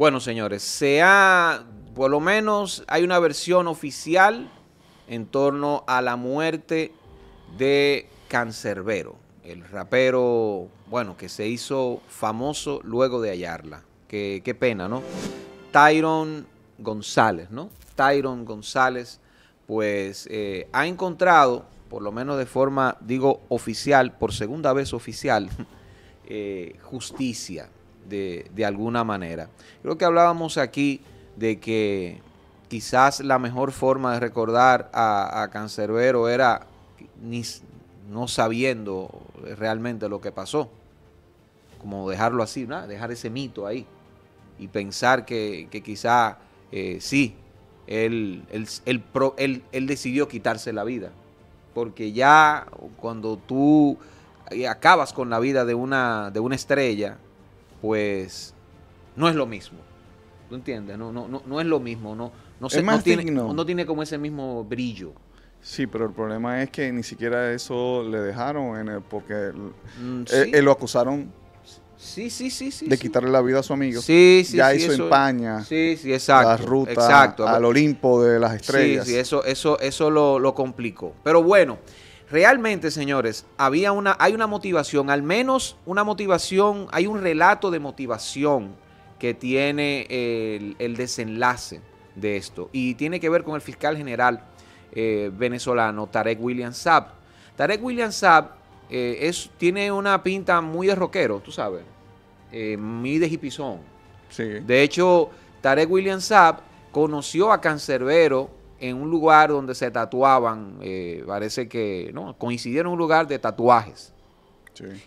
Bueno, señores, se ha, por lo menos hay una versión oficial en torno a la muerte de Cancerbero, el rapero, bueno, que se hizo famoso luego de hallarla. Qué, pena, ¿no? Tyron González, ¿no? Tyron González, pues eh, ha encontrado, por lo menos de forma, digo, oficial, por segunda vez oficial, eh, justicia de, alguna manera. Creo que hablábamos aquí de que quizás la mejor forma de recordar a, a Cancerbero era no sabiendo realmente lo que pasó. Como dejarlo así, dejar ese mito ahí. Y pensar que, quizás eh, sí, él, él, decidió quitarse la vida. Porque ya cuando tú eh, acabas con la vida de una, de una estrella, pues no es lo mismo. ¿Tú entiendes? No, no, no, no es lo mismo, no, no, se, no tiene, no tiene como ese mismo brillo. Sí, pero el problema es que ni siquiera eso le dejaron en el, porque mm, eh, eh, lo acusaron Sí, sí, sí, De quitarle la vida a su amigo. Sí, sí, ya hizo España Sí, sí, exacto. exacto. al Olimpo de las estrellas. Sí, sí, eso, eso, eso lo, lo complicó. Pero bueno, Realmente, señores, había una, hay una motivación, al menos una motivación, hay un relato de motivación que tiene el, desenlace de esto. Y tiene que ver con el fiscal general eh, venezolano Tarek William Saab. Tarek William Saab eh, tiene una pinta muy de rockero, tú sabes, eh, de De hecho, Tarek William Saab conoció a Cancerbero en un lugar donde se tatuaban, eh, parece que no, coincidieron un lugar de tatuajes.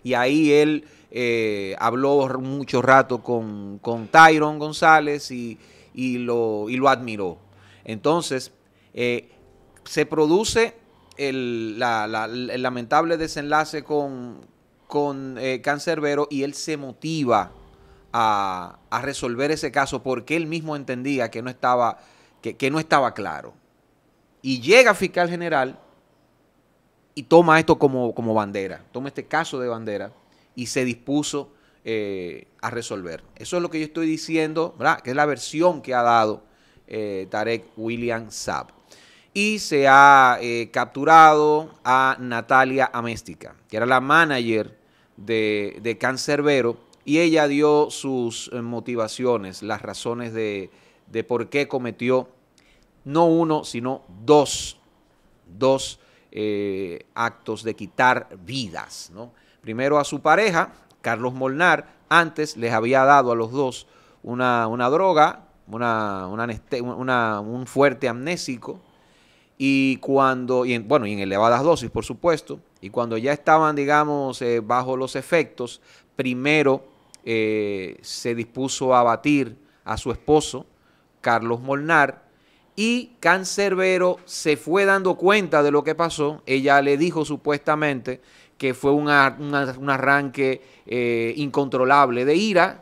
Y ahí él eh, habló mucho rato con, con Tyron González y, lo, lo admiró. Entonces, eh, se produce el, el, lamentable desenlace con, con Cancerbero y él se motiva a, resolver ese caso porque él mismo entendía que no estaba que, que, no estaba claro. Y llega fiscal general y toma esto como, bandera, toma este caso de bandera y se dispuso eh, a resolver. Eso es lo que yo estoy diciendo, que es la versión que ha dado eh, Tarek William Saab. Y se ha eh, capturado a Natalia Améstica, que era la manager de, de Cancerbero, y ella dio sus motivaciones, las razones de, de por qué cometió no uno, sino dos, dos eh, actos de quitar vidas. ¿no? Primero a su pareja, Carlos Molnar, antes les había dado a los dos una, droga, una, un fuerte amnésico, y cuando, y en, bueno, y en elevadas dosis, por supuesto, y cuando ya estaban, digamos, eh, bajo los efectos, primero eh, se dispuso a batir a su esposo, Carlos Molnar, y Cancerbero se fue dando cuenta de lo que pasó. Ella le dijo supuestamente que fue un arranque eh, incontrolable de ira,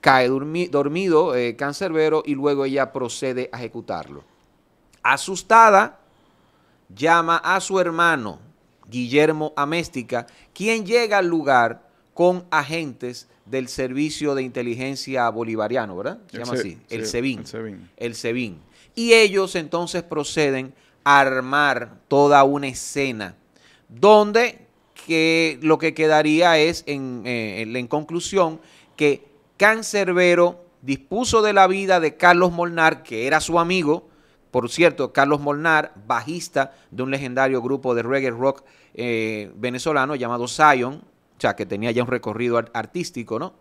cae dormido eh, Cancerbero y luego ella procede a ejecutarlo. Asustada, llama a su hermano Guillermo Améstica, quien llega al lugar con agentes del Servicio de Inteligencia Bolivariano, ¿verdad? Se llama así, el, el Sebin. El Sebin y ellos entonces proceden a armar toda una escena donde que lo que quedaría es en, eh, conclusión que Cancerbero dispuso de la vida de Carlos Molnar, que era su amigo, por cierto, Carlos Molnar, bajista de un legendario grupo de reggae rock eh, venezolano llamado Zion, o sea, que tenía ya un recorrido artístico, ¿no?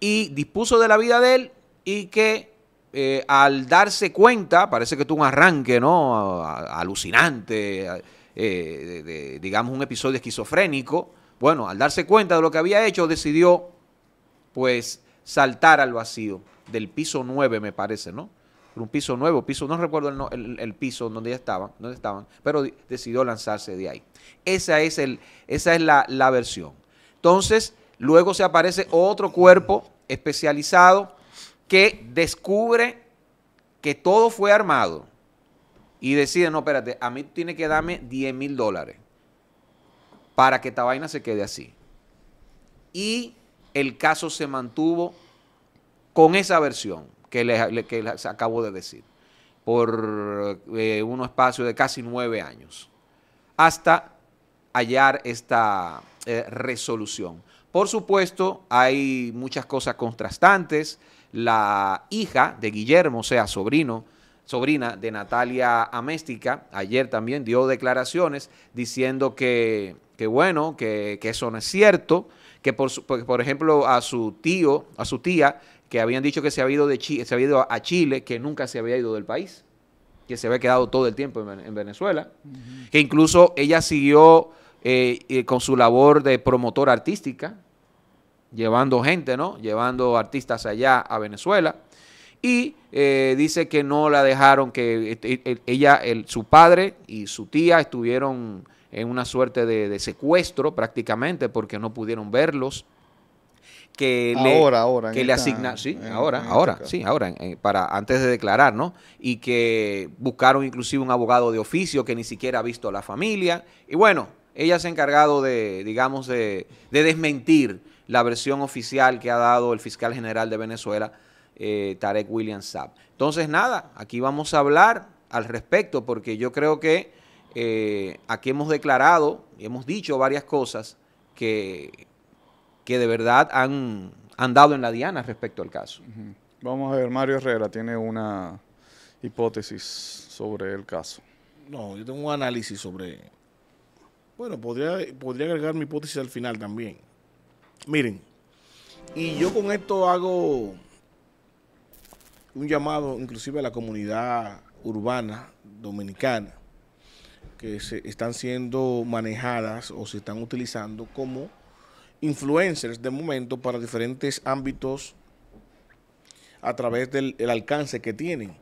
Y dispuso de la vida de él y que eh, al darse cuenta, parece que tuvo un arranque, ¿no? Alucinante, eh, digamos un episodio esquizofrénico. Bueno, al darse cuenta de lo que había hecho, decidió, pues, saltar al vacío del piso 9, me parece, ¿no? Un piso nuevo, piso, no recuerdo el, piso donde ya estaban, donde estaban, pero decidió lanzarse de ahí. Esa es, el, esa es la versión. Entonces, luego se aparece otro cuerpo especializado que descubre que todo fue armado y decide, no, espérate, a mí tiene que darme 10 mil dólares para que esta vaina se quede así. Y el caso se mantuvo con esa versión que les, acabo de decir, por eh, un espacio de casi nueve años, hasta hallar esta eh, resolución. Por supuesto, hay muchas cosas contrastantes la hija de Guillermo, o sea, sobrino, sobrina de Natalia Améstica, ayer también dio declaraciones diciendo que, bueno, que, eso no es cierto, que por, por, ejemplo a su tío, a su tía, que habían dicho que se había, ido de Chile, se había ido a Chile, que nunca se había ido del país, que se había quedado todo el tiempo en, Venezuela, que incluso ella siguió eh, eh, con su labor de promotora artística, llevando gente, ¿no? Llevando artistas allá a Venezuela. Y eh, dice que no la dejaron, que ella, el, su padre y su tía estuvieron en una suerte de, secuestro prácticamente porque no pudieron verlos. Que ahora, le, ahora, que le asigna, sí, ahora, este ahora, sí, ahora, eh, para antes de declarar, ¿no? Y que buscaron inclusive un abogado de oficio que ni siquiera ha visto a la familia. Y bueno, ella se ha encargado de, digamos, de, de desmentir la versión oficial que ha dado el fiscal general de Venezuela, eh, Tarek William Saab. Entonces, nada, aquí vamos a hablar al respecto, porque yo creo que eh, aquí hemos declarado y hemos dicho varias cosas que, que de verdad han, dado en la diana respecto al caso. Vamos a ver, Mario Herrera tiene una hipótesis sobre el caso. No, yo tengo un análisis sobre... Bueno, podría, podría agregar mi hipótesis al final también. Miren, y yo con esto hago un llamado inclusive a la comunidad urbana dominicana que se están siendo manejadas o se están utilizando como influencers de momento para diferentes ámbitos a través del alcance que tienen.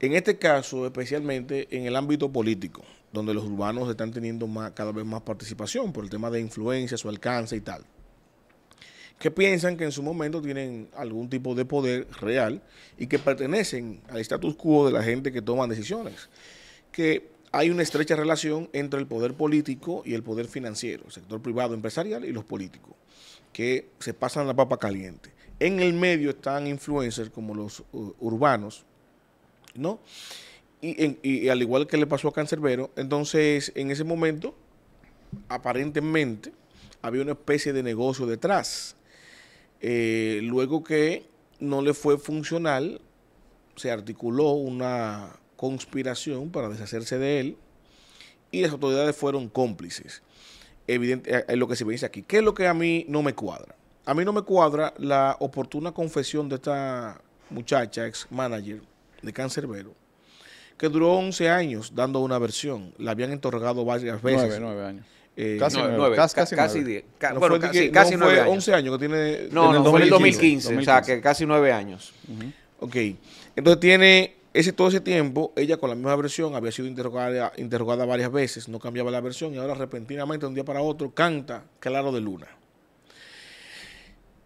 En este caso, especialmente en el ámbito político, donde los urbanos están teniendo cada vez más participación por el tema de influencia, su alcance y tal que piensan que en su momento tienen algún tipo de poder real y que pertenecen al status quo de la gente que toma decisiones. Que hay una estrecha relación entre el poder político y el poder financiero, el sector privado empresarial y los políticos, que se pasan la papa caliente. En el medio están influencers como los urbanos, ¿no? Y, y, al igual que le pasó a Cancerbero, entonces en ese momento, aparentemente, había una especie de negocio detrás eh, luego que no le fue funcional, se articuló una conspiración para deshacerse de él y las autoridades fueron cómplices. Evidente, es eh, eh, lo que se dice aquí. ¿Qué es lo que a mí no me cuadra? A mí no me cuadra la oportuna confesión de esta muchacha, ex manager de Cáncer Vero, que duró 11 años dando una versión. La habían interrogado varias veces. 9, nueve años. Eh, casi nueve. casi, casi, fue, casi, años. 11 años que tiene. No, en 2015, fue el 2015, o sea, que casi nueve años. Ok. Entonces tiene ese todo ese tiempo, ella con la misma versión había sido interrogada, interrogada varias veces, no cambiaba la versión y ahora repentinamente, de un día para otro, canta Claro de Luna.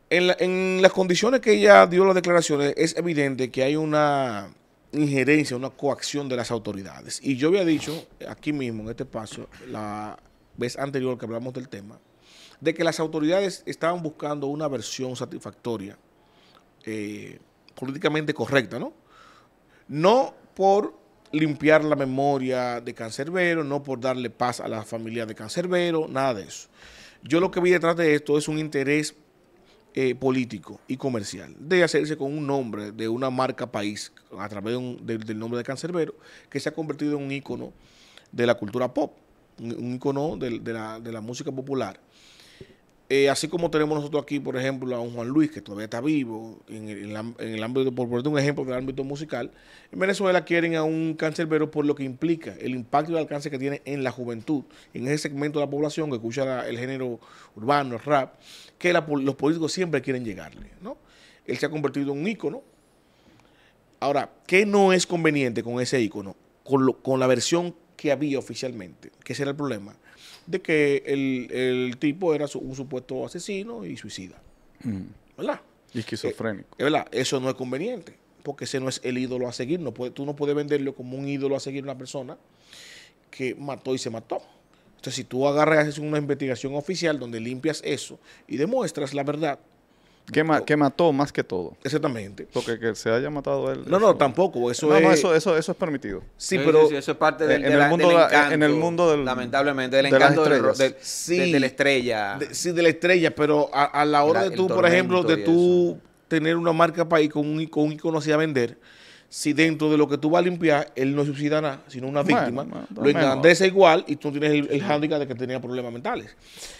En, en las condiciones que ella dio las declaraciones, es evidente que hay una injerencia, una coacción de las autoridades. Y yo había dicho aquí mismo, en este espacio, la vez anterior que hablamos del tema, de que las autoridades estaban buscando una versión satisfactoria, eh, políticamente correcta, ¿no? No por limpiar la memoria de Cancerbero, no por darle paz a la familia de Cancerbero, nada de eso. Yo lo que vi detrás de esto es un interés eh, político y comercial de hacerse con un nombre de una marca país a través del nombre de Cancerbero, que se ha convertido en un ícono de la cultura pop un icono de, la, música popular. Eh, así como tenemos nosotros aquí, por ejemplo, a un Juan Luis, que todavía está vivo, en el, ámbito, por ponerte un ejemplo del ámbito musical, en Venezuela quieren a un vero por lo que implica el impacto y el alcance que tiene en la juventud, en ese segmento de la población que escucha el género urbano, el rap, que los políticos siempre quieren llegarle, ¿no? Él se ha convertido en un icono. Ahora, ¿qué no es conveniente con ese icono, Con, con la versión que había oficialmente, que ese era el problema, de que el, tipo era un supuesto asesino y suicida. Mm. ¿Verdad? Y esquizofrénico. Eh, ¿Verdad? Eso no es conveniente, porque ese no es el ídolo a seguir. No tú no puedes venderlo como un ídolo a seguir a una persona que mató y se mató. Entonces, si tú agarras una investigación oficial donde limpias eso y demuestras la verdad, que, mató más que todo. Exactamente. Porque que se haya matado él. No, no, tampoco. Eso es... no, eso, eso, es permitido. Sí, pero. eso es parte eh, del, en, el mundo encanto, en el mundo Lamentablemente, del encanto de, la estrella. sí, de la estrella, pero a, la hora de tú, por ejemplo, de tú tener una marca para ir con un, con un icono así a vender si dentro de lo que tú vas a limpiar, él no suicida nada, sino una víctima, lo engrandece igual y tú tienes el, el hándicap de que tenía problemas mentales.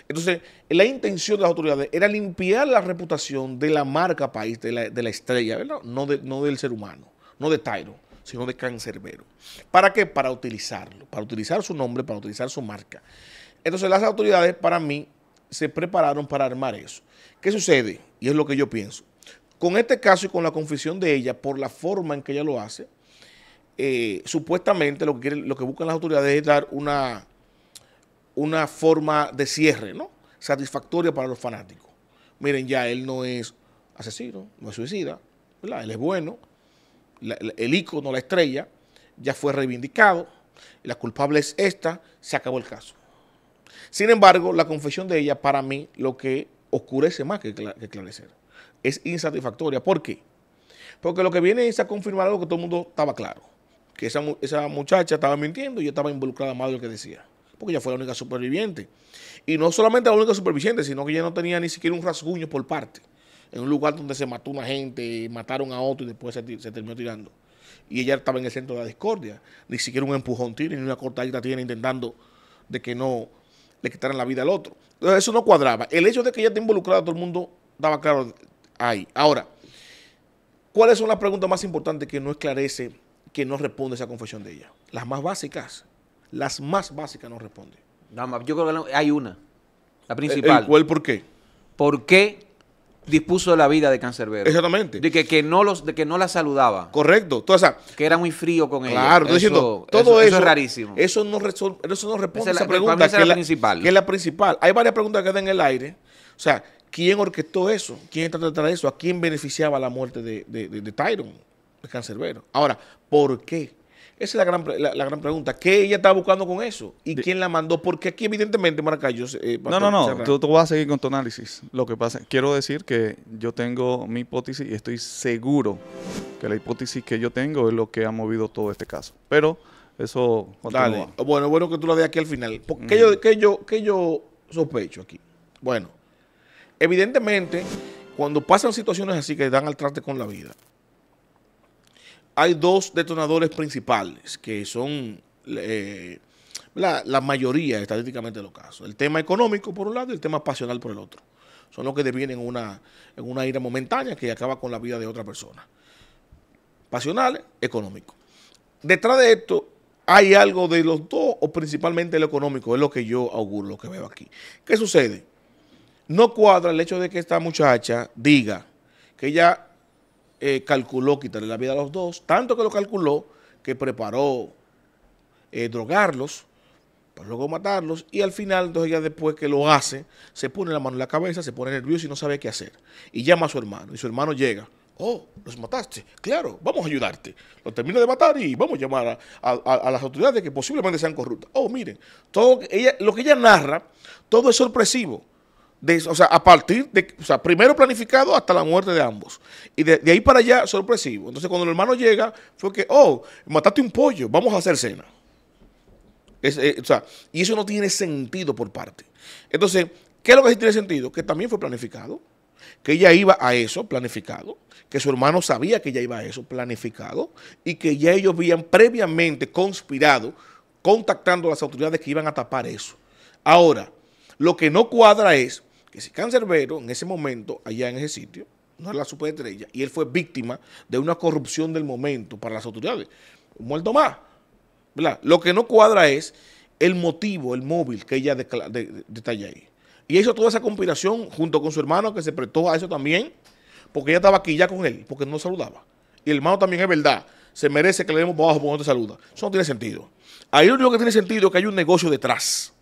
Entonces, la intención de las autoridades era limpiar la reputación de la marca país, de la, estrella, ¿verdad? No, no del ser humano, no de Tyro, sino de Cancerbero. ¿Para qué? Para utilizarlo, para utilizar su nombre, para utilizar su marca. Entonces, las autoridades, para mí, se prepararon para armar eso. ¿Qué sucede? Y es lo que yo pienso. Con este caso y con la confesión de ella, por la forma en que ella lo hace, eh, supuestamente lo que, buscan las autoridades es dar una, una forma de cierre, ¿no? Satisfactoria para los fanáticos. Miren, ya él no es asesino, no es suicida, Él es bueno, el ícono, la estrella, ya fue reivindicado, la culpable es esta, se acabó el caso. Sin embargo, la confesión de ella, para mí, lo que oscurece más que, que es insatisfactoria. ¿Por qué? Porque lo que viene es a confirmar algo que todo el mundo estaba claro. Que esa, esa muchacha estaba mintiendo y estaba involucrada más de lo que decía. Porque ella fue la única superviviente. Y no solamente la única superviviente, sino que ella no tenía ni siquiera un rasguño por parte. En un lugar donde se mató una gente, mataron a otro y después se, terminó tirando. Y ella estaba en el centro de la discordia. Ni siquiera un empujón tiene, ni una cortadita tiene intentando de que no le quitaran la vida al otro. Entonces eso no cuadraba. El hecho de que ella esté involucrada, todo el mundo daba claro Ahora, ¿cuáles son las preguntas más importantes que no esclarece, que no responde esa confesión de ella? Las más básicas. Las más básicas no responde. yo creo que hay una. La eh, eh, principal. cuál por qué? ¿Por qué dispuso de la vida de Cancerbero? Exactamente. De que, que no los, de que no la saludaba. Correcto. Todo, que era muy frío con él. Claro, todo eso, es rarísimo. Eso no, eso no responde a la, esa pregunta. que es la, principal. Que la principal. Hay varias preguntas que quedan en el aire. O sea, ¿Quién orquestó eso? ¿Quién trató de eso? ¿A quién beneficiaba la muerte de, de, de, Tyron, el cancerbero? Ahora, ¿por qué? Esa es la gran, la, gran pregunta. ¿Qué ella estaba buscando con eso? ¿Y quién la mandó? Porque aquí, evidentemente, Maracayo. Eh, no, no, no, Tú, vas a seguir con tu análisis. Lo que pasa, quiero decir que yo tengo mi hipótesis y estoy seguro que la hipótesis que yo tengo es lo que ha movido todo este caso. Pero eso. Dale. Bueno, bueno que tú lo veas aquí al final. ¿Qué yo, yo, yo sospecho aquí? Bueno. Evidentemente, cuando pasan situaciones así que dan al traste con la vida, hay dos detonadores principales que son eh, la, mayoría estadísticamente de los casos. El tema económico por un lado y el tema pasional por el otro. Son los que devienen una, en una ira momentánea que acaba con la vida de otra persona. Pasional, económico. Detrás de esto hay algo de los dos o principalmente lo económico, es lo que yo auguro, lo que veo aquí. ¿Qué sucede? No cuadra el hecho de que esta muchacha diga que ella eh, calculó quitarle la vida a los dos, tanto que lo calculó que preparó eh, drogarlos, para luego matarlos, y al final, dos días después que lo hace, se pone la mano en la cabeza, se pone nervioso y no sabe qué hacer. Y llama a su hermano, y su hermano llega. Oh, los mataste. Claro, vamos a ayudarte. Lo termino de matar y vamos a llamar a, las autoridades que posiblemente sean corruptas. Oh, miren, todo ella, lo que ella narra, todo es sorpresivo o sea, a partir de, o sea, primero planificado hasta la muerte de ambos. Y de, ahí para allá, sorpresivo. Entonces, cuando el hermano llega, fue que, oh, mataste un pollo, vamos a hacer cena. Eh, o sea, y eso no tiene sentido por parte. Entonces, ¿qué es lo que sí tiene sentido? Que también fue planificado, que ella iba a eso planificado, que su hermano sabía que ella iba a eso planificado y que ya ellos habían previamente conspirado contactando a las autoridades que iban a tapar eso. Ahora, lo que no cuadra es ese cancerbero en ese momento, allá en ese sitio, no era la superestrella, y él fue víctima de una corrupción del momento para las autoridades. muerto más. Lo que no cuadra es el motivo, el móvil que ella detalla ahí. Y hizo toda esa conspiración junto con su hermano que se prestó a eso también, porque ella estaba aquí ya con él, porque no saludaba. Y el hermano también es verdad, se merece que le demos abajo porque no te saluda. Eso no tiene sentido. Ahí lo único que tiene sentido es que hay un negocio detrás.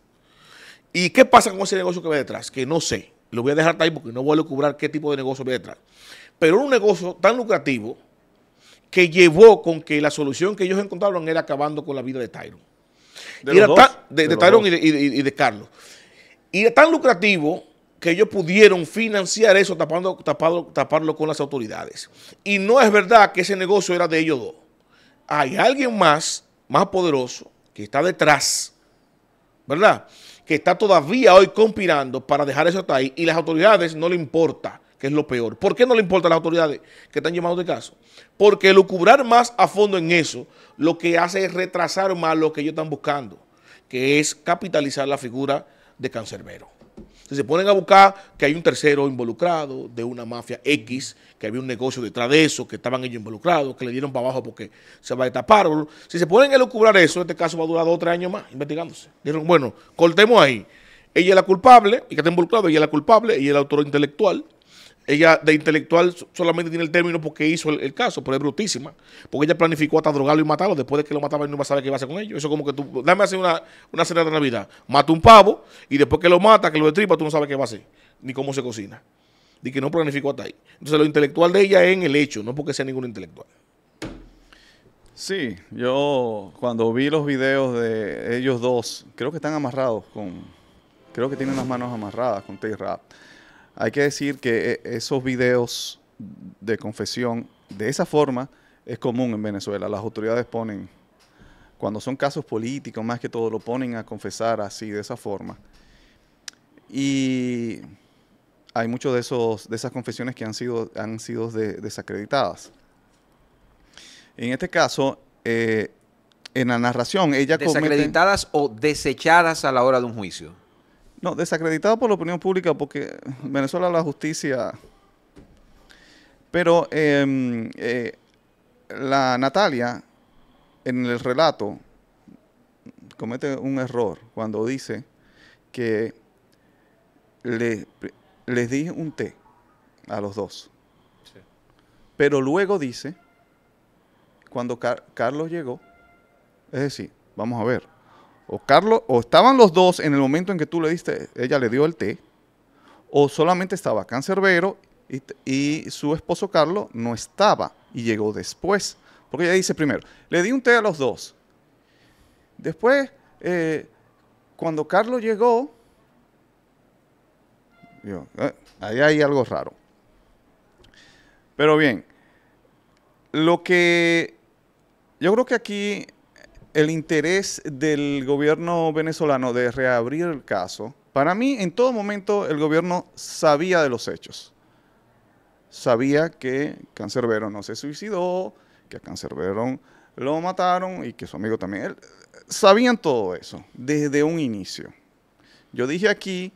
¿Y qué pasa con ese negocio que ve detrás? Que no sé. Lo voy a dejar ahí porque no voy a cubrir qué tipo de negocio ve detrás. Pero era un negocio tan lucrativo que llevó con que la solución que ellos encontraron era acabando con la vida de Tyron. De, Tyrone de, y, de, Carlos. Y era tan lucrativo que ellos pudieron financiar eso tapando, taparlo con las autoridades. Y no es verdad que ese negocio era de ellos dos. Hay alguien más, más poderoso, que está detrás, ¿verdad? que está todavía hoy conspirando para dejar eso hasta ahí y las autoridades no le importa, que es lo peor. ¿Por qué no le importa a las autoridades que están llevando de este caso? Porque lucubrar más a fondo en eso lo que hace es retrasar más lo que ellos están buscando, que es capitalizar la figura de cancerbero. Si se ponen a buscar que hay un tercero involucrado de una mafia X, que había un negocio detrás de eso, que estaban ellos involucrados, que le dieron para abajo porque se va a tapar. Si se ponen a lucubrar eso, este caso va a durar dos o tres años más investigándose. Dijeron, bueno, cortemos ahí. Ella es la culpable, y que está involucrado ella es la culpable, ella es el autor intelectual, ella de intelectual solamente tiene el término porque hizo el, caso, pero es brutísima. Porque ella planificó hasta drogarlo y matarlo. Después de que lo mataba, él no va a saber qué iba a hacer con ellos. Eso como que tú, dame hacer una, una cena de Navidad. Mata un pavo y después que lo mata, que lo destripa, tú no sabes qué va a hacer, ni cómo se cocina. Y que no planificó hasta ahí. Entonces lo intelectual de ella es en el hecho, no porque sea ningún intelectual. Sí, yo cuando vi los videos de ellos dos, creo que están amarrados con, creo que tienen las manos amarradas con t Rap. Hay que decir que eh, esos videos de confesión de esa forma es común en Venezuela. Las autoridades ponen, cuando son casos políticos más que todo, lo ponen a confesar así, de esa forma. Y hay muchos de, esos, de esas confesiones que han sido, han sido desacreditadas. En este caso, eh, en la narración, ella... Desacreditadas o desechadas a la hora de un juicio no, desacreditado por la opinión pública porque Venezuela la justicia... Pero em, eh, la Natalia en el relato comete un error cuando dice que le, les dije un té a los dos. Pero luego dice, cuando Carlos llegó, es decir, vamos a ver, o Carlos, o estaban los dos en el momento en que tú le diste, ella le dio el té, o solamente estaba Cancerbero y, y su esposo Carlos no estaba y llegó después. Porque ella dice primero, le di un té a los dos. Después, eh, cuando Carlos llegó, eh, ahí hay algo raro. Pero bien, lo que yo creo que aquí el interés del gobierno venezolano de reabrir el caso, para mí en todo momento el gobierno sabía de los hechos. Sabía que Cancerbero no se suicidó, que a Cancerbero lo mataron y que su amigo también. Eh, sabían todo eso desde un inicio. Yo dije aquí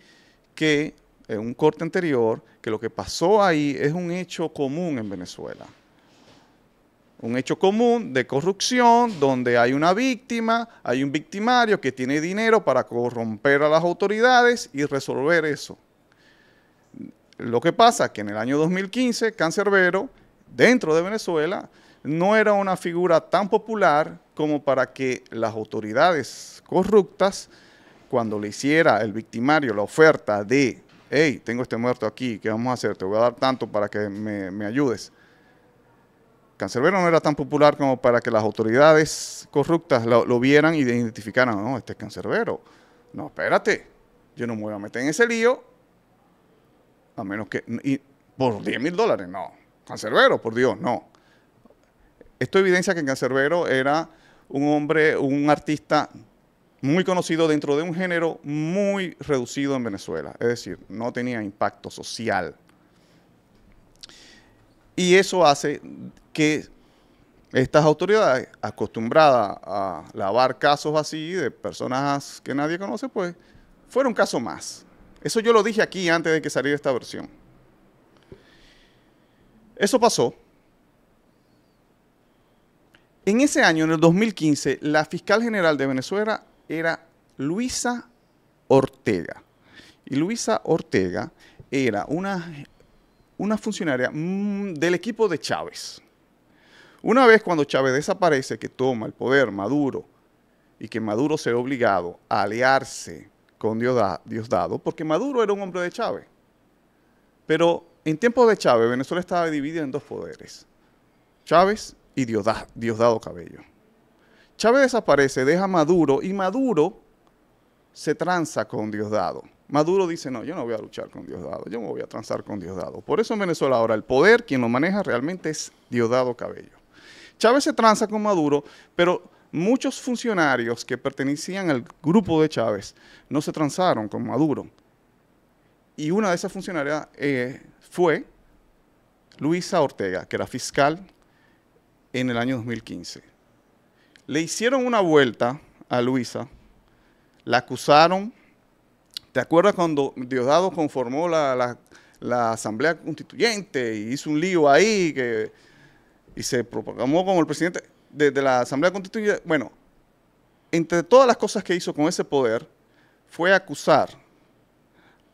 que en un corte anterior que lo que pasó ahí es un hecho común en Venezuela un hecho común de corrupción donde hay una víctima, hay un victimario que tiene dinero para corromper a las autoridades y resolver eso. Lo que pasa es que en el año 2015, Vero, dentro de Venezuela, no era una figura tan popular como para que las autoridades corruptas, cuando le hiciera el victimario la oferta de, hey, tengo este muerto aquí, ¿qué vamos a hacer? Te voy a dar tanto para que me ayudes Cancerbero no era tan popular como para que las autoridades corruptas lo, vieran y identificaran, no, este es Cancerbero. No, espérate, yo no me voy a meter en ese lío, a menos que, y, por 10 mil dólares, no. Cancerbero, por Dios, no. Esto evidencia que Cancerbero era un hombre, un artista muy conocido dentro de un género muy reducido en Venezuela. Es decir, no tenía impacto social y eso hace que estas autoridades, acostumbradas a lavar casos así de personas que nadie conoce, pues fuera un caso más. Eso yo lo dije aquí antes de que saliera esta versión. Eso pasó. En ese año, en el 2015, la fiscal general de Venezuela era Luisa Ortega. Y Luisa Ortega era una una funcionaria mm, del equipo de Chávez. Una vez cuando Chávez desaparece, que toma el poder Maduro y que Maduro se ha obligado a aliarse con Diosdado, porque Maduro era un hombre de Chávez. Pero en tiempos de Chávez, Venezuela estaba dividida en dos poderes, Chávez y Diosdado Cabello. Chávez desaparece, deja a Maduro y Maduro se tranza con Diosdado. Maduro dice, no, yo no voy a luchar con Diosdado, yo me voy a transar con Diosdado. Por eso en Venezuela ahora el poder, quien lo maneja realmente es Diosdado Cabello. Chávez se tranza con Maduro, pero muchos funcionarios que pertenecían al grupo de Chávez no se transaron con Maduro. Y una de esas funcionarias eh, fue Luisa Ortega, que era fiscal en el año 2015. Le hicieron una vuelta a Luisa la acusaron. ¿Te acuerdas cuando Diosdado conformó la, Asamblea Constituyente y hizo un lío ahí que, y se propagó como el presidente de, la Asamblea Constituyente? Bueno, entre todas las cosas que hizo con ese poder fue acusar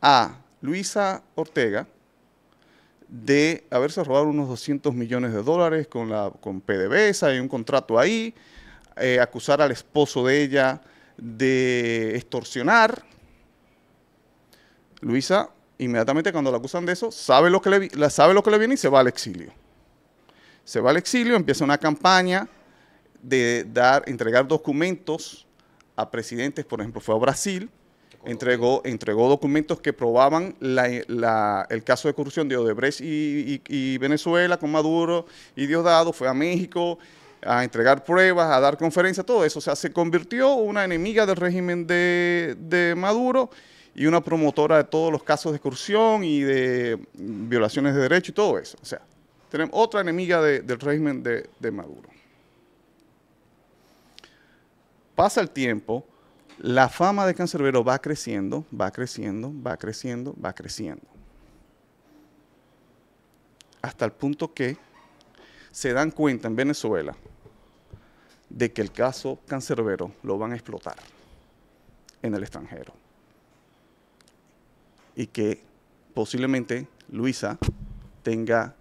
a Luisa Ortega de haberse robado unos 200 millones de dólares con, la, con PDVSA y un contrato ahí, eh, acusar al esposo de ella de extorsionar. Luisa, inmediatamente cuando la acusan de eso, sabe lo que le, sabe lo que le viene y se va al exilio. Se va al exilio, empieza una campaña de dar, entregar documentos a presidentes, por ejemplo, fue a Brasil, entregó, entregó documentos que probaban la, la, el caso de corrupción de Odebrecht y, y, Venezuela con Maduro y Diosdado, fue a México, a entregar pruebas, a dar conferencias, todo eso. O sea, se convirtió una enemiga del régimen de, Maduro y una promotora de todos los casos de excursión y de violaciones de derechos y todo eso. O sea, tenemos otra enemiga del régimen de, Maduro. Pasa el tiempo, la fama de Cancerbero va creciendo, va creciendo, va creciendo, va creciendo. Hasta el punto que se dan cuenta en Venezuela de que el caso cancerbero lo van a explotar en el extranjero. Y que posiblemente Luisa tenga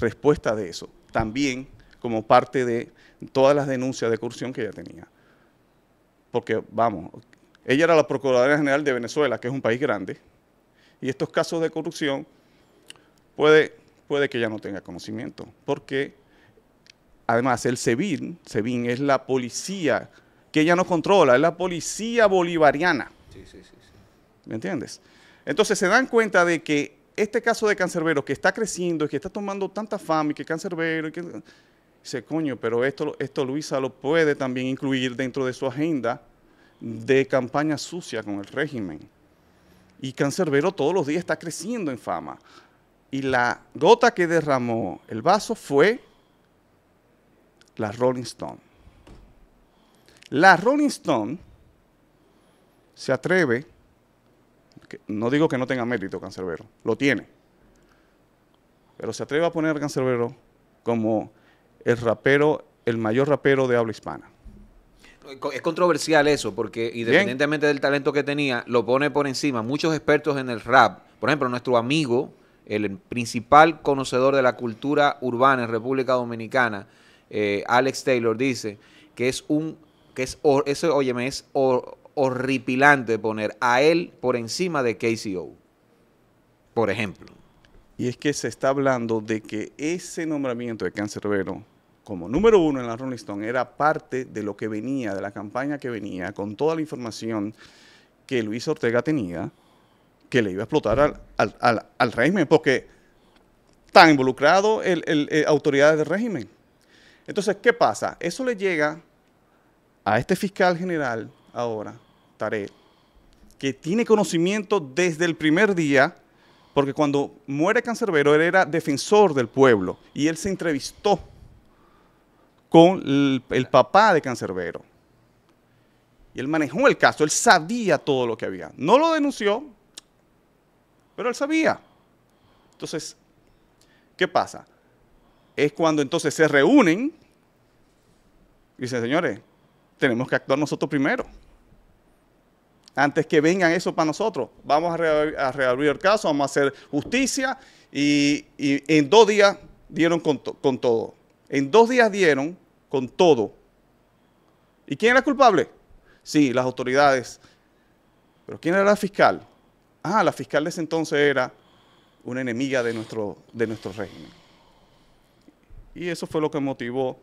respuesta de eso, también como parte de todas las denuncias de corrupción que ella tenía. Porque, vamos, ella era la Procuradora General de Venezuela, que es un país grande, y estos casos de corrupción puede, puede que ella no tenga conocimiento, porque Además, el SEBIN, SEBIN es la policía que ella no controla, es la policía bolivariana. Sí, sí, sí, ¿Me entiendes? Entonces se dan cuenta de que este caso de cancerbero que está creciendo y que está tomando tanta fama y que cancerbero, que, dice, coño, pero esto, esto Luisa lo puede también incluir dentro de su agenda de campaña sucia con el régimen. Y Cancerbero todos los días está creciendo en fama. Y la gota que derramó el vaso fue la Rolling Stone. La Rolling Stone se atreve, no digo que no tenga mérito Cancerbero, lo tiene, pero se atreve a poner a como el rapero, el mayor rapero de habla hispana. Es controversial eso, porque independientemente del talento que tenía, lo pone por encima. Muchos expertos en el rap, por ejemplo, nuestro amigo, el principal conocedor de la cultura urbana en República Dominicana, eh, Alex Taylor dice que es un, que es, es horripilante poner a él por encima de KCO, por ejemplo. Y es que se está hablando de que ese nombramiento de Cancerbero como número uno en la Rolling Stone era parte de lo que venía, de la campaña que venía, con toda la información que Luis Ortega tenía, que le iba a explotar al, régimen, porque tan involucrado eh, autoridades del régimen. Entonces, ¿qué pasa? Eso le llega a este fiscal general ahora, Tarek, que tiene conocimiento desde el primer día, porque cuando muere Cancerbero, él era defensor del pueblo y él se entrevistó con el, el papá de Cancerbero. Y él manejó el caso, él sabía todo lo que había. No lo denunció, pero él sabía. Entonces, ¿qué pasa? es cuando entonces se reúnen y dicen, señores, tenemos que actuar nosotros primero. Antes que vengan eso para nosotros, vamos a, reabrir el caso, vamos a hacer justicia y, en dos días dieron con, todo. En dos días dieron con todo. ¿Y quién era culpable? Sí, las autoridades. Pero ¿quién era la fiscal? Ah, la fiscal de ese entonces era una enemiga de nuestro, de nuestro régimen. Y eso fue lo que motivó,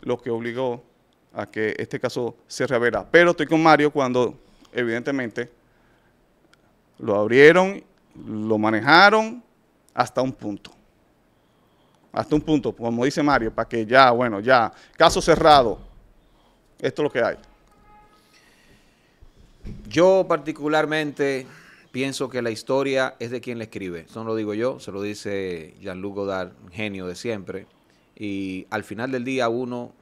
lo que obligó a que este caso se revelara. Pero estoy con Mario cuando, evidentemente, lo abrieron, lo manejaron hasta un punto. Hasta un punto, como dice Mario, para que ya, bueno, ya, caso cerrado. Esto es lo que hay. Yo particularmente pienso que la historia es de quien la escribe. Eso no lo digo yo, se lo dice jean Dar, genio de siempre y al final del día uno,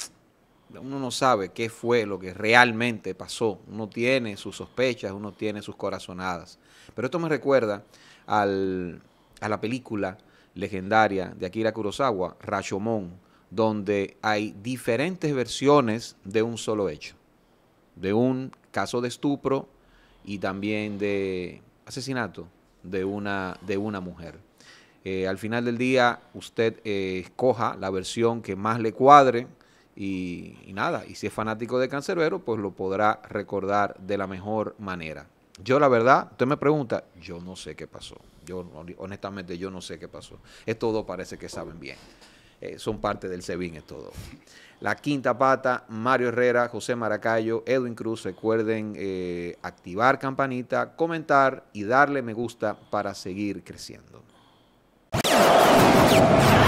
uno no sabe qué fue lo que realmente pasó. Uno tiene sus sospechas, uno tiene sus corazonadas. Pero esto me recuerda al, a la película legendaria de Akira Kurosawa, Rashomon, donde hay diferentes versiones de un solo hecho, de un caso de estupro y también de asesinato de una, de una mujer. Eh, al final del día, usted eh, escoja la versión que más le cuadre y, nada. Y si es fanático de Cancerbero, pues lo podrá recordar de la mejor manera. Yo, la verdad, usted me pregunta, yo no sé qué pasó. Yo, honestamente, yo no sé qué pasó. Estos dos parece que saben bien. Eh, son parte del SEBIN es todo. La quinta pata, Mario Herrera, José Maracayo, Edwin Cruz. Recuerden activar campanita, comentar y darle me gusta para seguir creciendo. you